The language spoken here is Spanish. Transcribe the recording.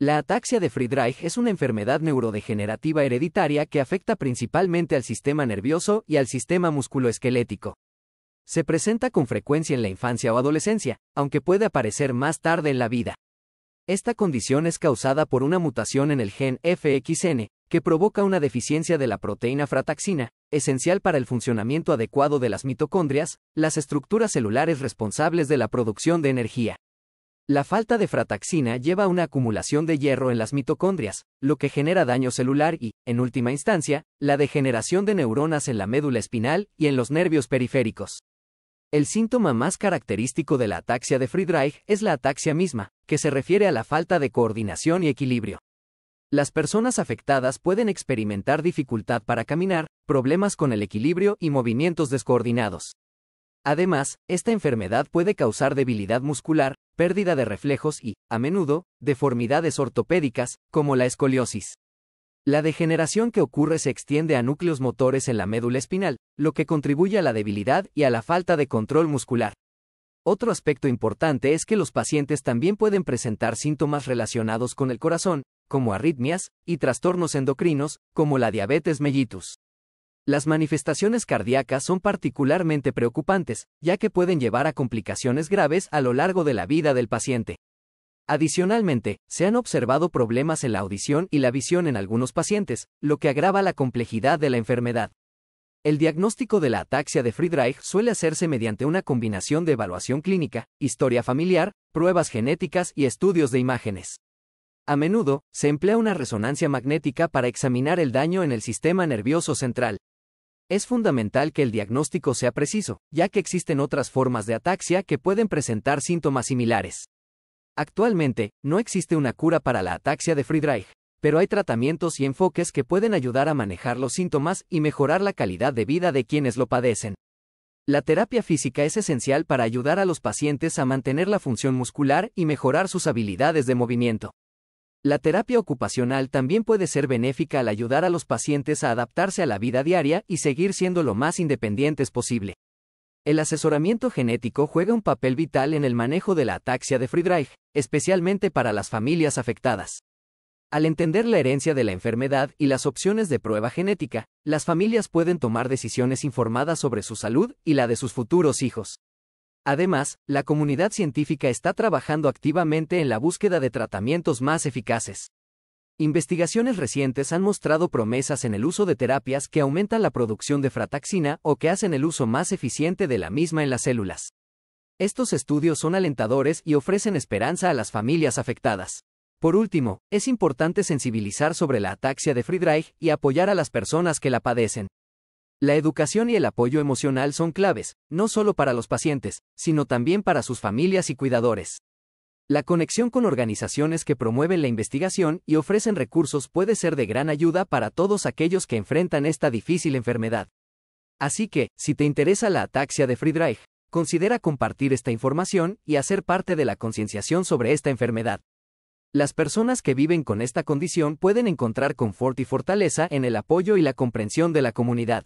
La ataxia de Friedreich es una enfermedad neurodegenerativa hereditaria que afecta principalmente al sistema nervioso y al sistema musculoesquelético. Se presenta con frecuencia en la infancia o adolescencia, aunque puede aparecer más tarde en la vida. Esta condición es causada por una mutación en el gen FXN, que provoca una deficiencia de la proteína frataxina, esencial para el funcionamiento adecuado de las mitocondrias, las estructuras celulares responsables de la producción de energía. La falta de frataxina lleva a una acumulación de hierro en las mitocondrias, lo que genera daño celular y, en última instancia, la degeneración de neuronas en la médula espinal y en los nervios periféricos. El síntoma más característico de la ataxia de Friedreich es la ataxia misma, que se refiere a la falta de coordinación y equilibrio. Las personas afectadas pueden experimentar dificultad para caminar, problemas con el equilibrio y movimientos descoordinados. Además, esta enfermedad puede causar debilidad muscular, pérdida de reflejos y, a menudo, deformidades ortopédicas, como la escoliosis. La degeneración que ocurre se extiende a núcleos motores en la médula espinal, lo que contribuye a la debilidad y a la falta de control muscular. Otro aspecto importante es que los pacientes también pueden presentar síntomas relacionados con el corazón, como arritmias, y trastornos endocrinos, como la diabetes mellitus. Las manifestaciones cardíacas son particularmente preocupantes, ya que pueden llevar a complicaciones graves a lo largo de la vida del paciente. Adicionalmente, se han observado problemas en la audición y la visión en algunos pacientes, lo que agrava la complejidad de la enfermedad. El diagnóstico de la ataxia de Friedreich suele hacerse mediante una combinación de evaluación clínica, historia familiar, pruebas genéticas y estudios de imágenes. A menudo, se emplea una resonancia magnética para examinar el daño en el sistema nervioso central. Es fundamental que el diagnóstico sea preciso, ya que existen otras formas de ataxia que pueden presentar síntomas similares. Actualmente, no existe una cura para la ataxia de Friedreich, pero hay tratamientos y enfoques que pueden ayudar a manejar los síntomas y mejorar la calidad de vida de quienes lo padecen. La terapia física es esencial para ayudar a los pacientes a mantener la función muscular y mejorar sus habilidades de movimiento. La terapia ocupacional también puede ser benéfica al ayudar a los pacientes a adaptarse a la vida diaria y seguir siendo lo más independientes posible. El asesoramiento genético juega un papel vital en el manejo de la ataxia de Friedreich, especialmente para las familias afectadas. Al entender la herencia de la enfermedad y las opciones de prueba genética, las familias pueden tomar decisiones informadas sobre su salud y la de sus futuros hijos. Además, la comunidad científica está trabajando activamente en la búsqueda de tratamientos más eficaces. Investigaciones recientes han mostrado promesas en el uso de terapias que aumentan la producción de frataxina o que hacen el uso más eficiente de la misma en las células. Estos estudios son alentadores y ofrecen esperanza a las familias afectadas. Por último, es importante sensibilizar sobre la ataxia de Friedreich y apoyar a las personas que la padecen. La educación y el apoyo emocional son claves, no solo para los pacientes, sino también para sus familias y cuidadores. La conexión con organizaciones que promueven la investigación y ofrecen recursos puede ser de gran ayuda para todos aquellos que enfrentan esta difícil enfermedad. Así que, si te interesa la ataxia de Friedreich, considera compartir esta información y hacer parte de la concienciación sobre esta enfermedad. Las personas que viven con esta condición pueden encontrar confort y fortaleza en el apoyo y la comprensión de la comunidad.